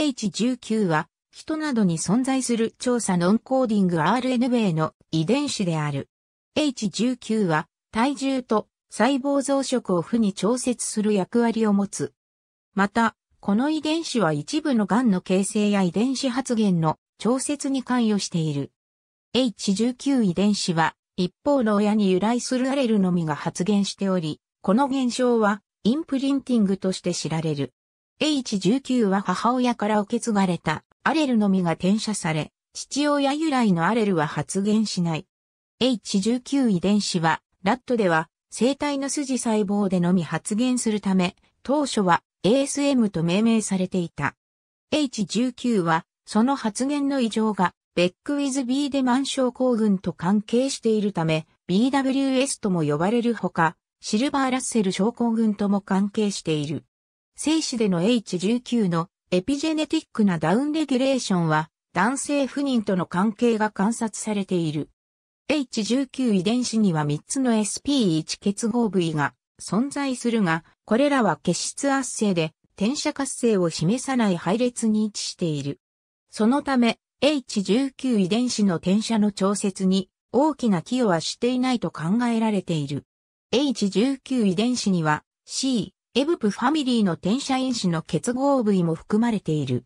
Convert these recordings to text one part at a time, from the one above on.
H19 は、人などに存在する調査ノンコーディング RNA の遺伝子である。H19 は、体重と細胞増殖を負に調節する役割を持つ。また、この遺伝子は一部の癌の形成や遺伝子発現の調節に関与している。H19 遺伝子は、一方の親に由来するアレルのみが発現しており、この現象は、インプリンティングとして知られる。H19 は母親から受け継がれたアレルのみが転写され、父親由来のアレルは発現しない。H19 遺伝子は、ラットでは、生体の筋細胞でのみ発現するため、当初は ASM と命名されていた。H19 は、その発現の異常が、ベックウィズ・ビーデマン症候群と関係しているため、BWS とも呼ばれるほか、シルバー・ラッセル症候群とも関係している。精子での H19 のエピジェネティックなダウンレギュレーションは男性不妊との関係が観察されている。H19 遺伝子には3つの SP1 結合部位が存在するが、これらは血質圧性で転写活性を示さない配列に位置している。そのため、H19 遺伝子の転写の調節に大きな寄与はしていないと考えられている。H19 遺伝子には C、エブプファミリーの転写因子の結合部位も含まれている。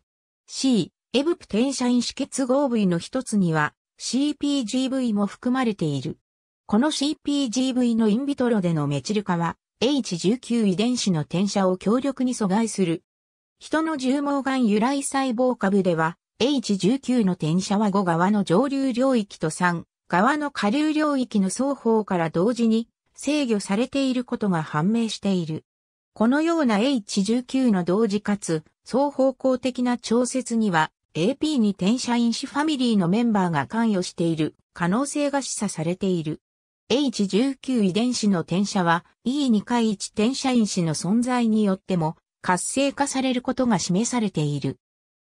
C、エブプ転写因子結合部位の一つには CPGV も含まれている。この CPGV のインビトロでのメチル化は H19 遺伝子の転写を強力に阻害する。人の重毛がん由来細胞株では H19 の転写は5側の上流領域と3側の下流領域の双方から同時に制御されていることが判明している。このような H19 の同時かつ双方向的な調節には AP に転写因子ファミリーのメンバーが関与している可能性が示唆されている。H19 遺伝子の転写は E2 回1転写因子の存在によっても活性化されることが示されている。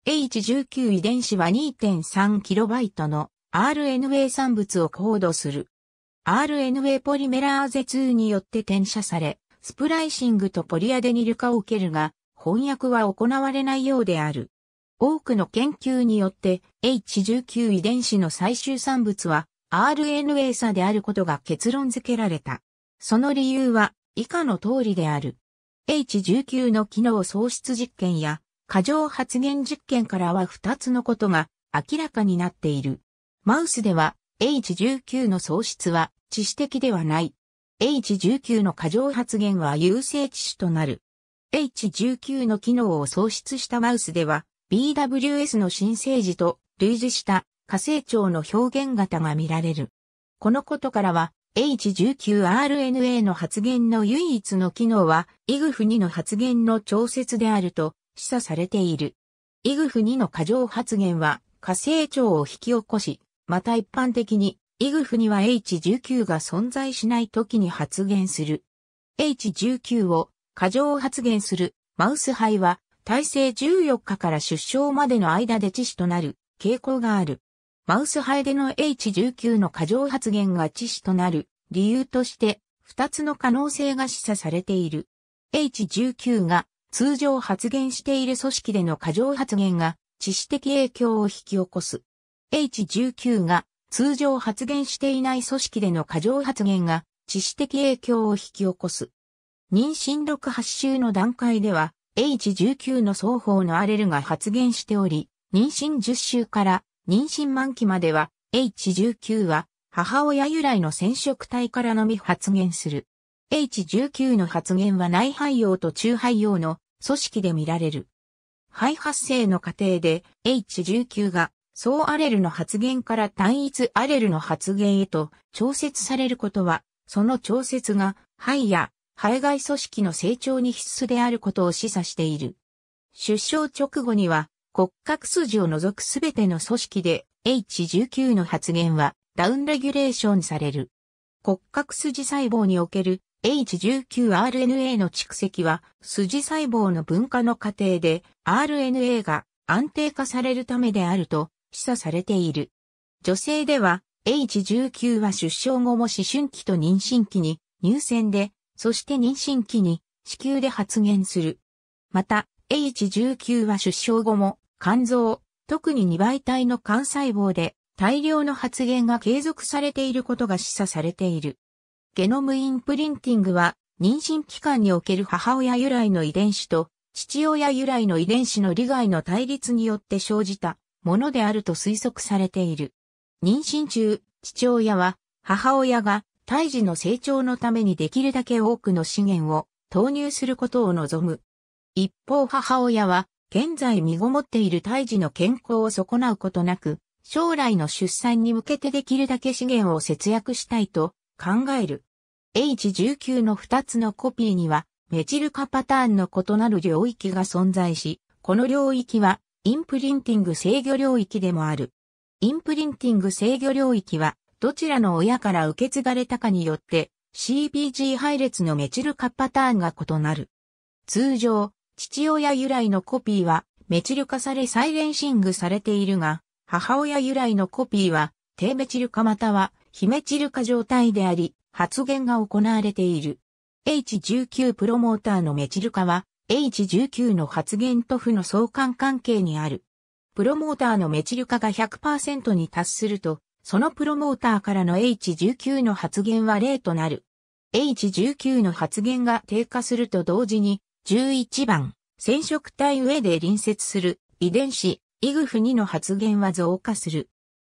H19 遺伝子は 2.3KB の RNA 産物をコードする。RNA ポリメラーゼ2によって転写され、スプライシングとポリアデニル化を受けるが、翻訳は行われないようである。多くの研究によって H19 遺伝子の最終産物は RNA 差であることが結論付けられた。その理由は以下の通りである。H19 の機能喪失実験や過剰発現実験からは2つのことが明らかになっている。マウスでは H19 の喪失は致死的ではない。H19 の過剰発現は優勢機種となる。H19 の機能を喪失したマウスでは、BWS の新生児と類似した火星長の表現型が見られる。このことからは、H19RNA の発現の唯一の機能は、イ g f 2の発現の調節であると示唆されている。イ g f 2の過剰発現は、火星長を引き起こし、また一般的にイグフには H19 が存在しない時に発現する。H19 を過剰発現するマウス肺は体制14日から出生までの間で致死となる傾向がある。マウス肺での H19 の過剰発現が致死となる理由として2つの可能性が示唆されている。H19 が通常発現している組織での過剰発現が致死的影響を引き起こす。H19 が通常発言していない組織での過剰発言が致死的影響を引き起こす。妊娠6、8週の段階では H19 の双方のアレルが発現しており、妊娠10週から妊娠満期までは H19 は母親由来の染色体からのみ発現する。H19 の発現は内肺葉と中肺葉の組織で見られる。肺発生の過程で H19 が総アレルの発言から単一アレルの発言へと調節されることは、その調節が、肺や、肺外組織の成長に必須であることを示唆している。出生直後には、骨格筋を除くすべての組織で H19 の発現はダウンレギュレーションされる。骨格筋細胞における H19RNA の蓄積は筋細胞の分化の過程で RNA が安定化されるためであると示唆されている。女性では、H19 は出生後も思春期と妊娠期に、乳腺で、そして妊娠期に、子宮で発現する。また、H19 は出生後も、肝臓、特に2倍体の肝細胞で、大量の発現が継続されていることが示唆されている。ゲノムインプリンティングは、妊娠期間における母親由来の遺伝子と、父親由来の遺伝子の利害の対立によって生じたものであると推測されている。妊娠中、父親は母親が胎児の成長のためにできるだけ多くの資源を投入することを望む。一方母親は現在身ごもっている胎児の健康を損なうことなく、将来の出産に向けてできるだけ資源を節約したいと考える。H19 の2つのコピーにはメチル化パターンの異なる領域が存在し、この領域はインプリンティング制御領域でもある。インプリンティング制御領域は、どちらの親から受け継がれたかによって、CBG 配列のメチル化パターンが異なる。通常、父親由来のコピーは、メチル化されサイレンシングされているが、母親由来のコピーは、低メチル化または、非メチル化状態であり、発言が行われている。H19 プロモーターのメチル化は、H19 の発現と負の相関関係にある。プロモーターのメチル化が100%に達すると、そのプロモーターからの H19 の発現は0となる。H19 の発現が低下すると同時に、11番、染色体上で隣接する遺伝子、イグフ2の発現は増加する。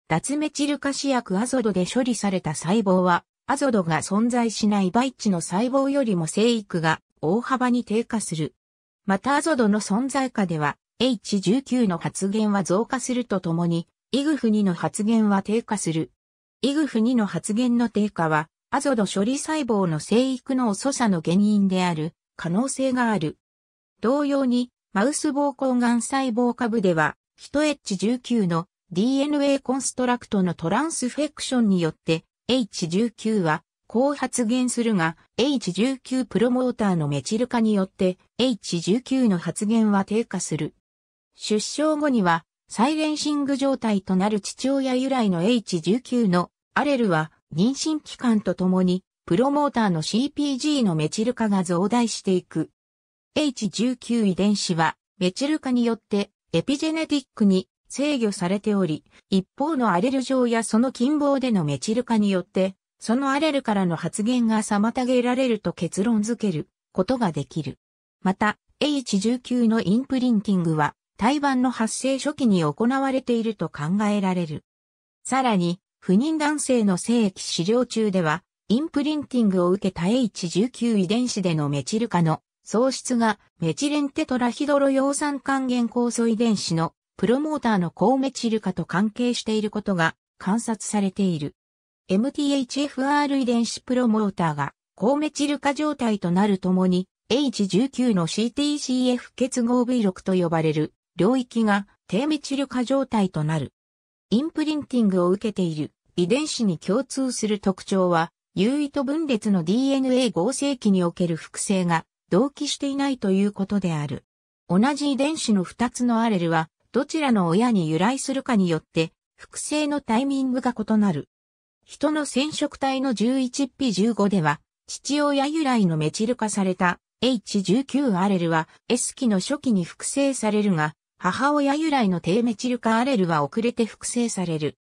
脱メチル化試薬アゾドで処理された細胞は、アゾドが存在しないバイチの細胞よりも生育が大幅に低下する。またアゾドの存在下では、H19 の発言は増加するとともに、イグフ2の発言は低下する。イグフ2の発言の低下は、アゾド処理細胞の生育の遅さの原因である可能性がある。同様に、マウス膀胱ん細胞株では、ヒト H19 の DNA コンストラクトのトランスフェクションによって、H19 はこう発言するが、H19 プロモーターのメチル化によって H19 の発言は低下する。出生後にはサイレンシング状態となる父親由来の H19 のアレルは妊娠期間とともにプロモーターの CPG のメチル化が増大していく。H19 遺伝子はメチル化によってエピジェネティックに制御されており、一方のアレル上やその近傍でのメチル化によってそのアレルからの発言が妨げられると結論づけることができる。また、H19 のインプリンティングは、胎盤の発生初期に行われていると考えられる。さらに、不妊男性の精液治療中では、インプリンティングを受けた H19 遺伝子でのメチル化の喪失がメチレンテトラヒドロ葉酸還元酵素遺伝子のプロモーターの高メチル化と関係していることが観察されている。MTHFR 遺伝子プロモーターが高メチル化状態となるともに H19 の CTCF 結合 V6 と呼ばれる領域が低メチル化状態となる。インプリンティングを受けている遺伝子に共通する特徴は、有意と分裂の DNA 合成器における複製が同期していないということである。同じ遺伝子の2つのアレルは、どちらの親に由来するかによって、複製のタイミングが異なる。人の染色体の 11P15 では、父親由来のメチル化された H19 アレルは S 期の初期に複製されるが、母親由来の低メチル化アレルは遅れて複製される。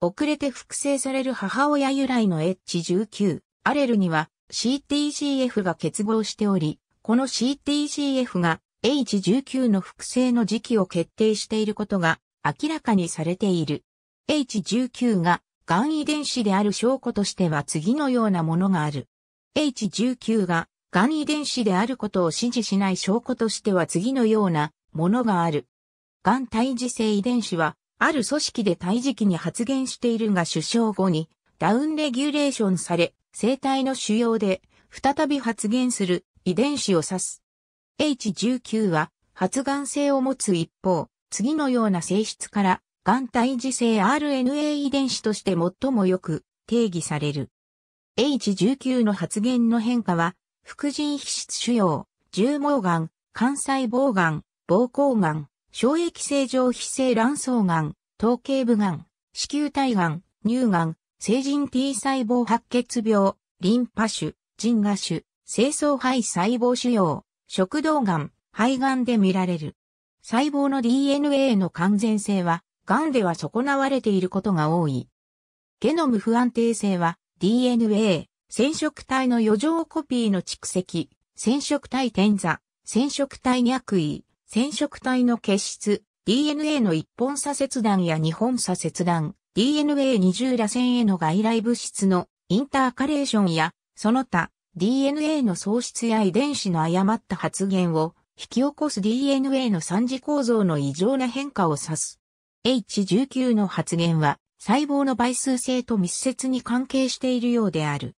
遅れて複製される母親由来の H19 アレルには CTGF が結合しており、この CTGF が H19 の複製の時期を決定していることが明らかにされている。H19 ががん遺伝子である証拠としては次のようなものがある。H19 ががん遺伝子であることを支持しない証拠としては次のようなものがある。がん胎児性遺伝子は、ある組織で胎児期に発現しているが出生後にダウンレギュレーションされ、生体の腫瘍で再び発現する遺伝子を指す。H19 は発がん性を持つ一方、次のような性質から万体磁性 RNA 遺伝子として最もよく定義される。H19 の発現の変化は、副腎皮質腫瘍、重毛癌、肝細胞癌、膀胱癌、小液性上皮性卵巣がん、頭頸部がん、子宮体癌、乳がん、成人 T 細胞白血病、リンパ腫、腎芽腫、精巣肺細胞腫瘍、食道がん、肺がんで見られる。細胞の DNA の完全性は癌では損なわれていることが多い。ゲノム不安定性は DNA、染色体の余剰コピーの蓄積、染色体転座、染色体脈移、染色体の結質、DNA の一本左折断や二本左折断、DNA 二重螺旋への外来物質のインターカレーションや、その他、DNA の喪失や遺伝子の誤った発現を引き起こす DNA の三次構造の異常な変化を指す。H19 の発現は細胞の倍数性と密接に関係しているようである。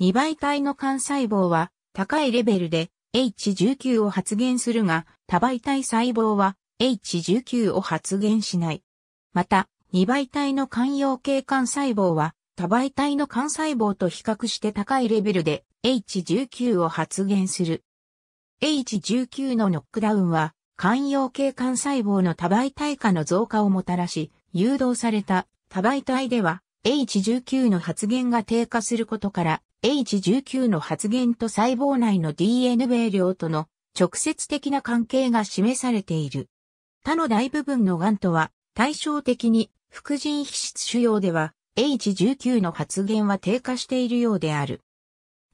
2倍体の幹細胞は高いレベルで H19 を発現するが、多倍体細胞は H19 を発現しない。また、2倍体の肝陽系幹細胞は多倍体の幹細胞と比較して高いレベルで H19 を発現する。H19 のノックダウンは肝陽系幹細胞の多倍体化の増加をもたらし、誘導された多倍体では H19 の発現が低下することから H19 の発現と細胞内の DNA 量との直接的な関係が示されている。他の大部分の癌とは対照的に副腎皮質腫瘍では H19 の発現は低下しているようである。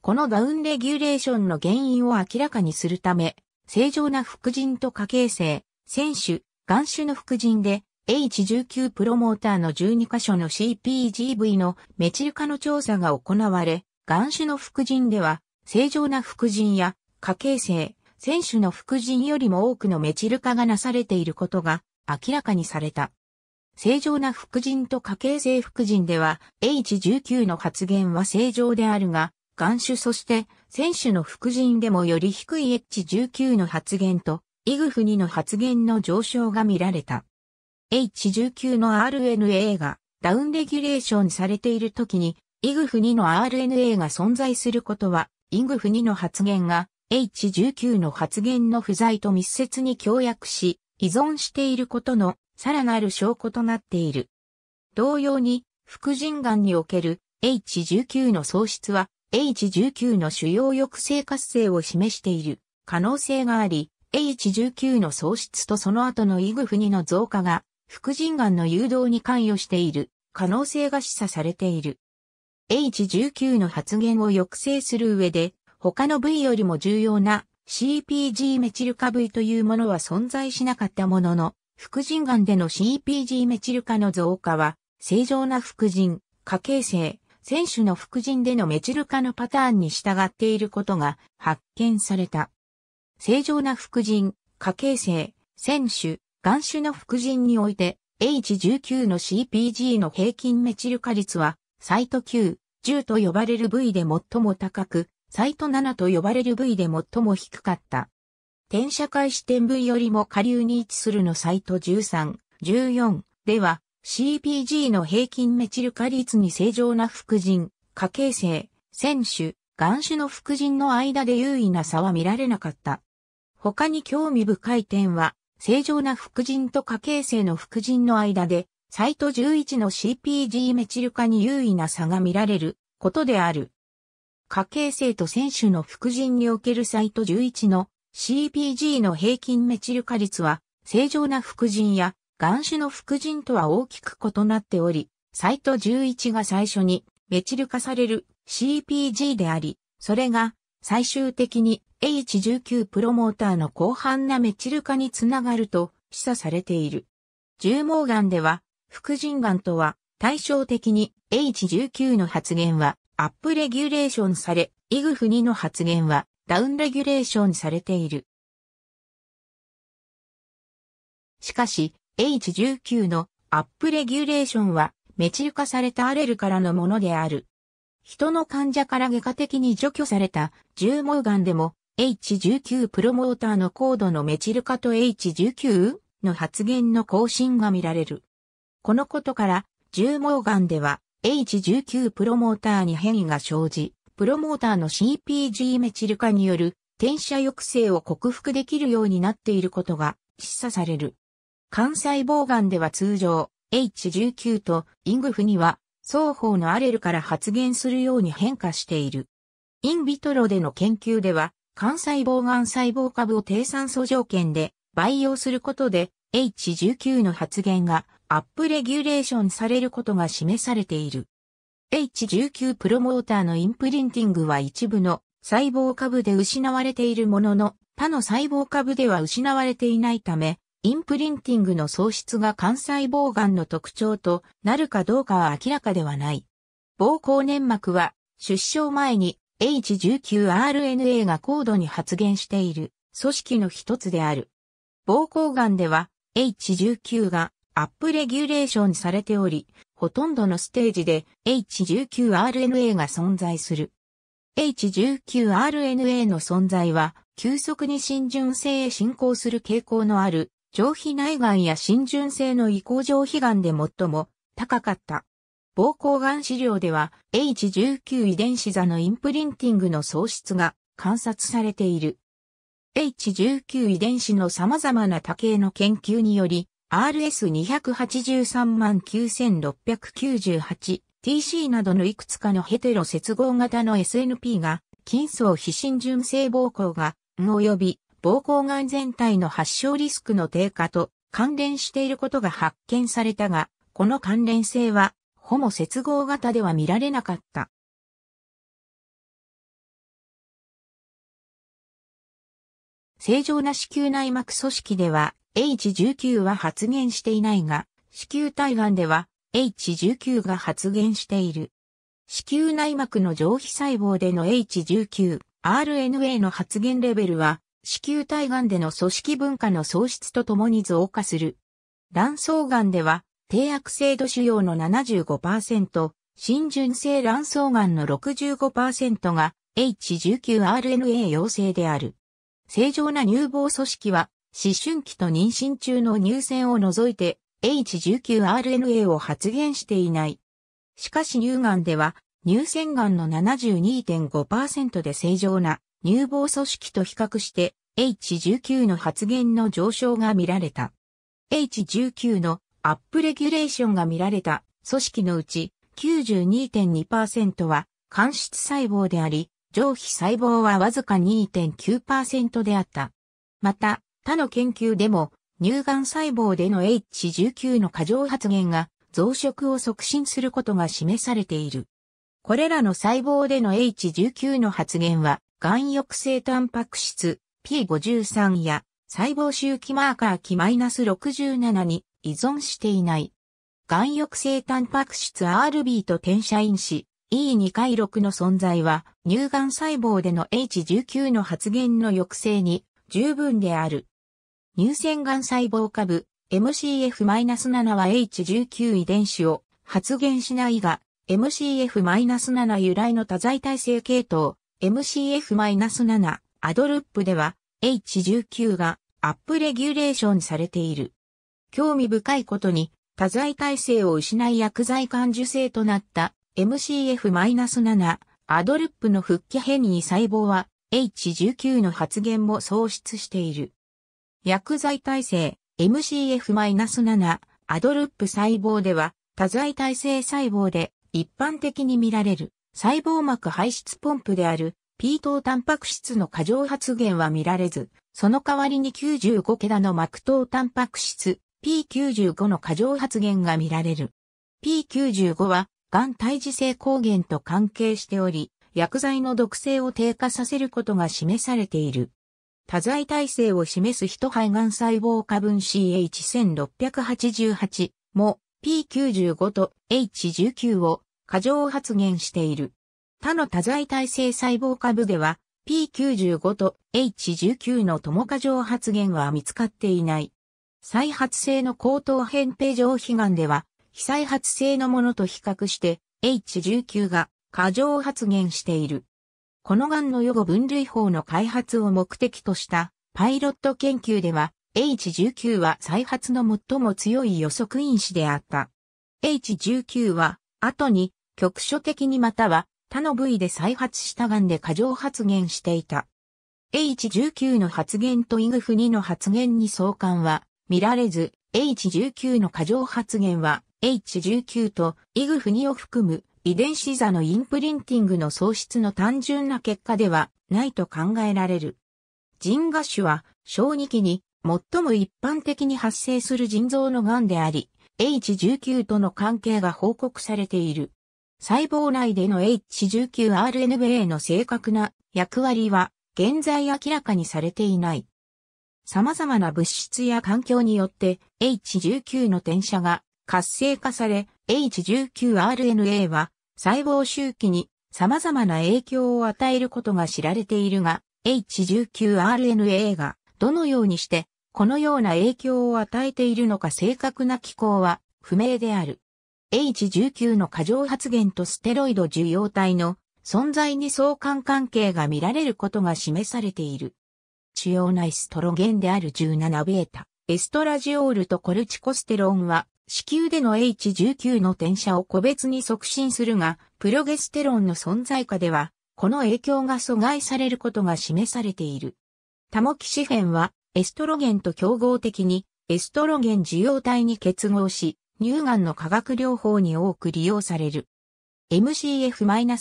このダウンレギュレーションの原因を明らかにするため、正常な副腎と家形成、選手、眼種の副腎で、H19 プロモーターの12箇所の CPGV のメチル化の調査が行われ、眼種の副腎では、正常な副腎や家形成、選手の副腎よりも多くのメチル化がなされていることが明らかにされた。正常な副腎と家形成副腎では H19 の発現は正常であるが、眼種そして選手の副陣でもより低い H19 の発言と、イグフ2の発言の上昇が見られた。H19 の RNA がダウンレギュレーションされている時に、イグフ2の RNA が存在することは、イグフ2の発言が H19 の発言の不在と密接に協約し、依存していることのさらなる証拠となっている。同様に、副腎癌における H19 の喪失は H19 の主要抑制活性を示している可能性があり、H19 の喪失とその後のイグフ2の増加が、副腎癌の誘導に関与している可能性が示唆されている。H19 の発現を抑制する上で、他の部位よりも重要な CPG メチル化部位というものは存在しなかったものの、副腎癌での CPG メチル化の増加は、正常な副腎、家形性、選手の副陣でのメチル化のパターンに従っていることが発見された。正常な副陣、家系性、選手、眼種の副陣において、H19 の CPG の平均メチル化率は、サイト9、10と呼ばれる部位で最も高く、サイト7と呼ばれる部位で最も低かった。転写開始点部位よりも下流に位置するのサイト13、14では、CPG の平均メチル化率に正常な副腎、家系成、選手、眼種の副腎の間で優位な差は見られなかった。他に興味深い点は、正常な副腎と家系成の副腎の間で、サイト11の CPG メチル化に優位な差が見られることである。家系成と選手の副腎におけるサイト11の CPG の平均メチル化率は、正常な副腎や眼種の副腎とは大きく異なっており、サイト11が最初にメチル化される CPG であり、それが最終的に H19 プロモーターの広範なメチル化につながると示唆されている。重毛眼では、副腎眼とは対照的に H19 の発言はアップレギュレーションされ、イグフ2の発言はダウンレギュレーションされている。しかし、H19 のアップレギュレーションはメチル化されたアレルからのものである。人の患者から外科的に除去された重毛癌でも H19 プロモーターの高度のメチル化と H19 の発言の更新が見られる。このことから重毛癌では H19 プロモーターに変異が生じ、プロモーターの CPG メチル化による転写抑制を克服できるようになっていることが示唆される。肝細胞癌では通常、H19 とイングフには双方のアレルから発現するように変化している。インビトロでの研究では、肝細胞癌細胞株を低酸素条件で培養することで、H19 の発現がアップレギュレーションされることが示されている。H19 プロモーターのインプリンティングは一部の細胞株で失われているものの、他の細胞株では失われていないため、インプリンティングの喪失が肝細胞癌の特徴となるかどうかは明らかではない。膀胱粘膜は出生前に H19RNA が高度に発現している組織の一つである。膀胱癌では H19 がアップレギュレーションされており、ほとんどのステージで H19RNA が存在する。H19RNA の存在は急速に浸潤性へ進行する傾向のある上皮内癌や浸潤性の移行上皮癌で最も高かった。膀胱癌資料では H19 遺伝子座のインプリンティングの喪失が観察されている。H19 遺伝子の様々な多形の研究により RS283 万9698 TC などのいくつかのヘテロ接合型の SNP が、筋層非浸潤性膀胱が、お及び膀胱がん全体の発症リスクの低下と関連していることが発見されたが、この関連性は、ホモ接合型では見られなかった。正常な子宮内膜組織では、H19 は発現していないが、子宮体癌では、H19 が発現している。子宮内膜の上皮細胞での H19、RNA の発現レベルは、子宮体癌での組織文化の喪失とともに増加する。卵巣癌では、低悪性度腫瘍の75%、浸潤性卵巣癌の65%が H19RNA 陽性である。正常な乳房組織は、思春期と妊娠中の乳腺を除いて H19RNA を発現していない。しかし乳がんでは、乳腺がんの72.5%で正常な乳房組織と比較して H19 の発現の上昇が見られた。H19 のアップレギュレーションが見られた組織のうち92.2%は間質細胞であり、上皮細胞はわずか2.9%であった。また、他の研究でも乳がん細胞での H19 の過剰発現が増殖を促進することが示されている。これらの細胞での H19 の発現は、癌抑制タンパク質 P53 や細胞周期マーカー期 -67 に依存していない。癌抑制タンパク質 RB と転写因子 E2 回6の存在は乳がん細胞での H19 の発現の抑制に十分である。乳腺がん細胞株 MCF-7 は H19 遺伝子を発現しないが MCF-7 由来の多剤耐性系統 MCF-7 アドルップでは H19 がアップレギュレーションされている。興味深いことに多剤耐性を失い薬剤感受性となった MCF-7 アドルップの復帰変異細胞は H19 の発現も喪失している。薬剤耐性 MCF-7 アドルップ細胞では多剤耐性細胞で一般的に見られる細胞膜排出ポンプである P 糖タンパク質の過剰発現は見られず、その代わりに95桁の膜糖タンパク質 P95 の過剰発現が見られる。P95 は、がん胎児性抗原と関係しており、薬剤の毒性を低下させることが示されている。多剤耐性を示す人肺がん細胞化分 CH1688 も P95 と H19 を過剰発現している。他の多剤耐性細胞株では P95 と H19 の共化上発現は見つかっていない。再発性の高等扁平上皮癌では非再発性のものと比較して H19 が過剰発現している。この癌の予後分類法の開発を目的としたパイロット研究では H19 は再発の最も強い予測因子であった。H19 は後に局所的にまたは他の部位で再発した癌で過剰発言していた。H19 の発言とイグフ2の発言に相関は見られず、H19 の過剰発言は H19 とイグフ2を含む遺伝子座のインプリンティングの喪失の単純な結果ではないと考えられる。人芽腫は小児期に最も一般的に発生する腎臓の癌であり、H19 との関係が報告されている。細胞内での H19RNA の正確な役割は現在明らかにされていない。様々な物質や環境によって H19 の転写が活性化され H19RNA は細胞周期に様々な影響を与えることが知られているが H19RNA がどのようにしてこのような影響を与えているのか正確な機構は不明である。H19 の過剰発現とステロイド受容体の存在に相関関係が見られることが示されている。主要なエストロゲンである 17β、エストラジオールとコルチコステロンは、子宮での H19 の転写を個別に促進するが、プロゲステロンの存在下では、この影響が阻害されることが示されている。タモキシフェンは、エストロゲンと競合的に、エストロゲン受容体に結合し、乳がんの化学療法に多く利用される。MCF-17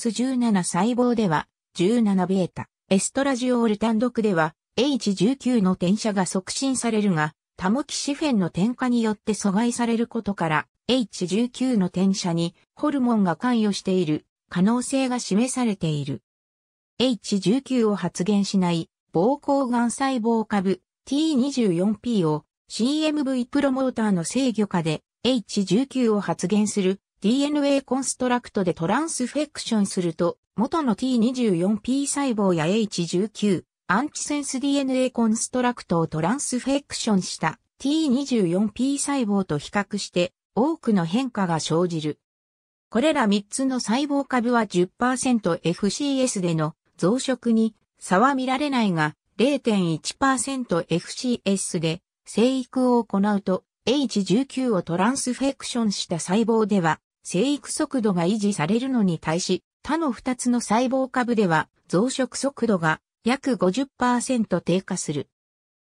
細胞では、17 β エストラジオール単独では、H19 の転写が促進されるが、タモキシフェンの転化によって阻害されることから、H19 の転写にホルモンが関与している可能性が示されている。H19 を発現しない膀胱がん細胞株 T24P を CMV プロモーターの制御下で H19 を発現する DNA コンストラクトでトランスフェクションすると、元の T24P 細胞や H19、アンチセンス DNA コンストラクトをトランスフェクションした T24P 細胞と比較して多くの変化が生じる。これら3つの細胞株は 10%FCS での増殖に差は見られないが 0.1%FCS で生育を行うと H19 をトランスフェクションした細胞では、生育速度が維持されるのに対し、他の2つの細胞株では増殖速度が約50%低下する。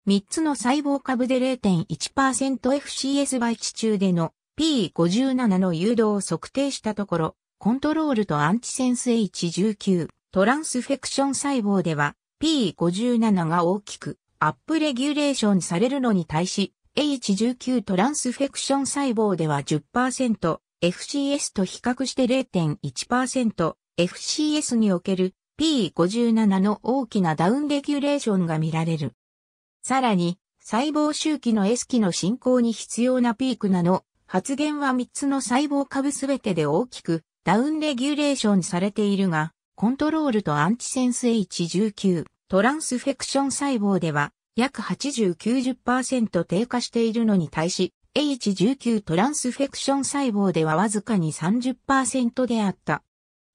3つの細胞株で 0.1%FCS 倍地中での P57 の誘導を測定したところ、コントロールとアンチセンス H19 トランスフェクション細胞では P57 が大きくアップレギュレーションされるのに対し H19 トランスフェクション細胞では10%、FCS と比較して0.1%、FCS における P57 の大きなダウンレギュレーションが見られる。さらに、細胞周期の S 期の進行に必要なピークなの発現は3つの細胞株すべてで大きくダウンレギュレーションされているが、コントロールとアンチセンス H19 トランスフェクション細胞では約80-90%低下しているのに対し、H19 トランスフェクション細胞ではわずかに30%であった。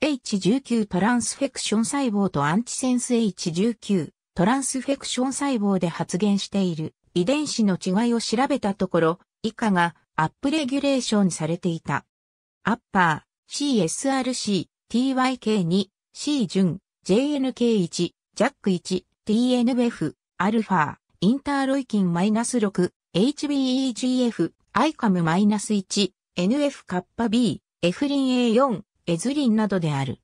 H19 トランスフェクション細胞とアンチセンス H19 トランスフェクション細胞で発現している遺伝子の違いを調べたところ、以下がアップレギュレーションされていた。アッパー、CSRC、TYK2、C 順、JNK1、JAK1、t n f アルファ、インターロイキンマイナス -6、HBEGF、アイカムマイナス1 NF カッパ B、エフリン A4、エズリンなどである。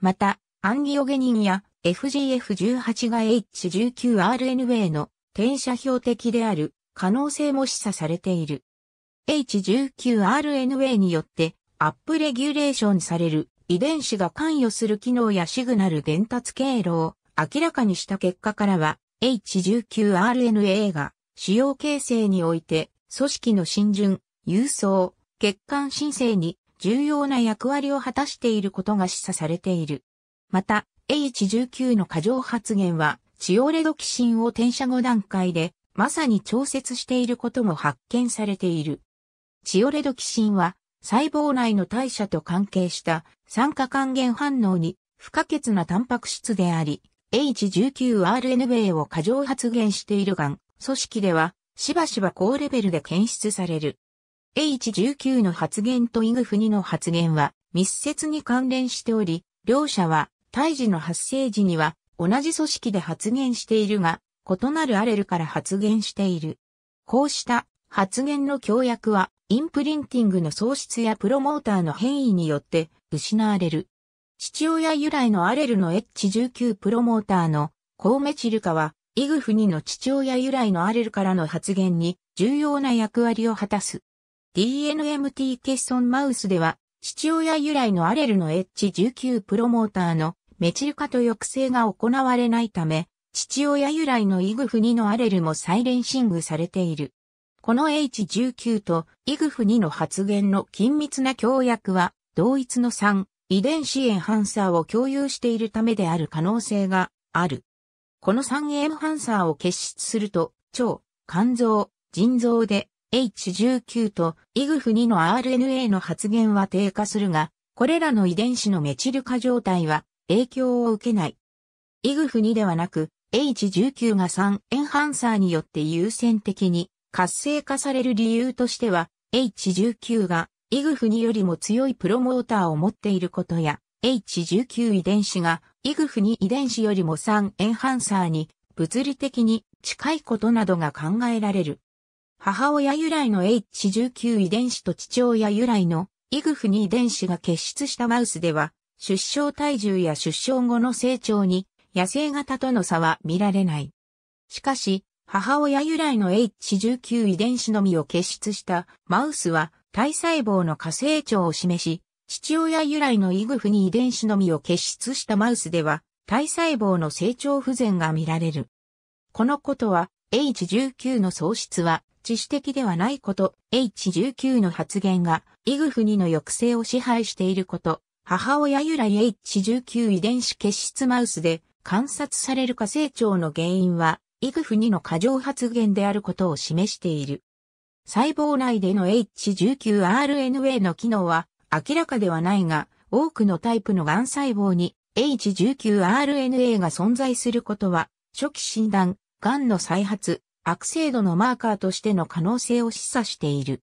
また、アンギオゲニンや FGF18 が H19RNA の転写標的である可能性も示唆されている。H19RNA によってアップレギュレーションされる遺伝子が関与する機能やシグナル伝達経路を明らかにした結果からは H19RNA が主要形成において組織の浸潤、郵送、血管申請に重要な役割を果たしていることが示唆されている。また、H19 の過剰発現は、チオレドキシンを転写後段階で、まさに調節していることも発見されている。チオレドキシンは、細胞内の代謝と関係した酸化還元反応に不可欠なタンパク質であり、H19RNA を過剰発現しているがん、組織では、しばしば高レベルで検出される。H19 の発現とイグフ2の発現は密接に関連しており、両者は胎児の発生時には同じ組織で発現しているが、異なるアレルから発現している。こうした発現の協約はインプリンティングの喪失やプロモーターの変異によって失われる。父親由来のアレルの H19 プロモーターのコーメチルカは、イグフニの父親由来のアレルからの発言に重要な役割を果たす。DNMT 欠損マウスでは、父親由来のアレルの H19 プロモーターのメチル化と抑制が行われないため、父親由来のイグフ2のアレルもサイレンシングされている。この H19 とイグフ2の発言の緊密な協約は、同一の3、遺伝子エンハンサーを共有しているためである可能性がある。この 3A ハンサーを結出すると、腸、肝臓、腎臓で H19 と IGF2 の RNA の発現は低下するが、これらの遺伝子のメチル化状態は影響を受けない。IGF2 ではなく、H19 が3ンハンサーによって優先的に活性化される理由としては、H19 がイグフによりも強いプロモーターを持っていることや、H19 遺伝子がイグフに遺伝子よりも3エンハンサーに物理的に近いことなどが考えられる。母親由来の H19 遺伝子と父親由来のイグフに遺伝子が結出したマウスでは、出生体重や出生後の成長に野生型との差は見られない。しかし、母親由来の H19 遺伝子のみを結出したマウスは体細胞の過成長を示し、父親由来のイグフに遺伝子のみを結出したマウスでは、体細胞の成長不全が見られる。このことは、H19 の喪失は、致死的ではないこと、H19 の発言が、イグフ2の抑制を支配していること、母親由来 H19 遺伝子結出マウスで観察される過成長の原因は、イグフ2の過剰発現であることを示している。細胞内での H19RNA の機能は明らかではないが、多くのタイプの癌細胞に H19RNA が存在することは、初期診断、癌の再発、悪性度のマーカーとしての可能性を示唆している。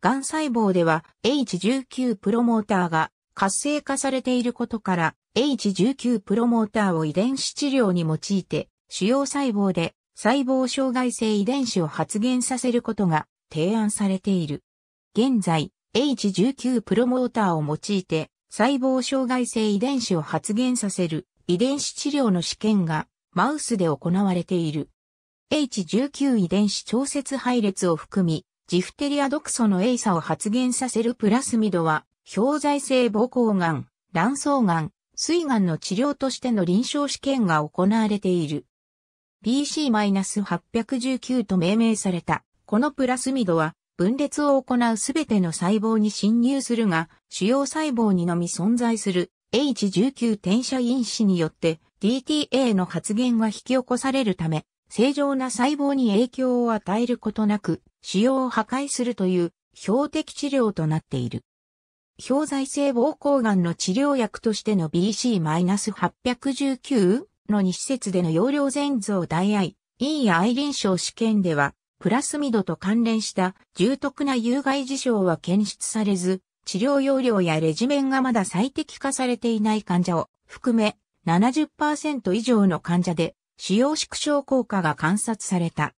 癌細胞では H19 プロモーターが活性化されていることから H19 プロモーターを遺伝子治療に用いて主要細胞で細胞障害性遺伝子を発現させることが提案されている。現在、H19 プロモーターを用いて細胞障害性遺伝子を発現させる遺伝子治療の試験がマウスで行われている。H19 遺伝子調節配列を含み、ジフテリア毒素のエイサを発現させるプラスミドは、氷在性膀胱がん、卵巣がん、癌がんの治療としての臨床試験が行われている。BC-819 と命名された。このプラスミドは分裂を行うすべての細胞に侵入するが、主要細胞にのみ存在する H19 転写因子によって DTA の発現が引き起こされるため、正常な細胞に影響を与えることなく、腫瘍を破壊するという標的治療となっている。標剤性膀胱がんの治療薬としての BC-819 の2施設での容量全増大愛、e や I 臨床試験では、プラスミドと関連した重篤な有害事象は検出されず、治療要領やレジメンがまだ最適化されていない患者を含め70%以上の患者で使用縮小効果が観察された。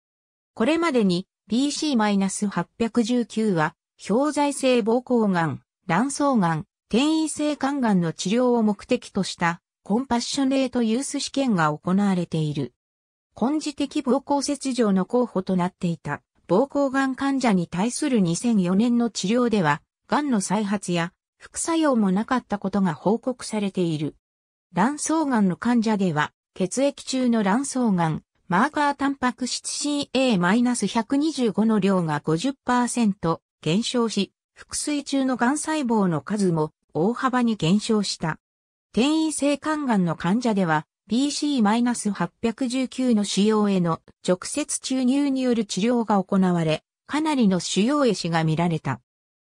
これまでに PC-819 は氷剤性膀胱がん、卵巣がん、転移性肝がんの治療を目的としたコンパッショネートユース試験が行われている。根治的膀胱切除の候補となっていた膀胱がん患者に対する2004年の治療では、がんの再発や副作用もなかったことが報告されている。卵巣がんの患者では、血液中の卵巣がん、マーカータンパク質 CA-125 の量が50%減少し、腹水中のがん細胞の数も大幅に減少した。転移性肝がんの患者では、p c 8 1 9の腫瘍への直接注入による治療が行われ、かなりの腫瘍へしが見られた。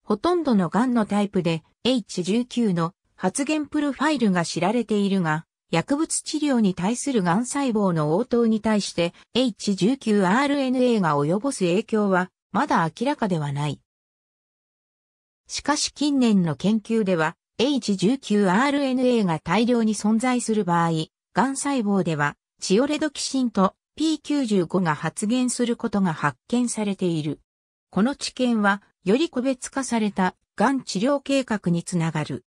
ほとんどの癌のタイプで H19 の発現プロファイルが知られているが、薬物治療に対する癌細胞の応答に対して H19RNA が及ぼす影響はまだ明らかではない。しかし近年の研究では H19RNA が大量に存在する場合、癌細胞では、チオレドキシンと P95 が発現することが発見されている。この知見は、より個別化された癌治療計画につながる。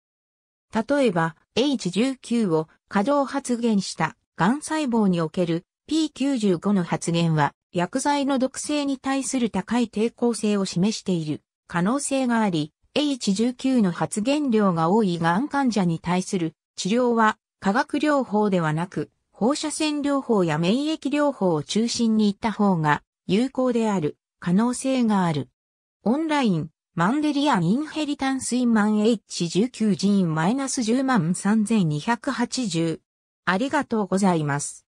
例えば、H19 を稼働発現した癌細胞における P95 の発現は、薬剤の毒性に対する高い抵抗性を示している可能性があり、H19 の発現量が多いがん患者に対する治療は化学療法ではなく、放射線療法や免疫療法を中心に行った方が有効である可能性がある。オンライン、マンデリアン・インヘリタンス・インマン H19 ジーン -10 万3280。ありがとうございます。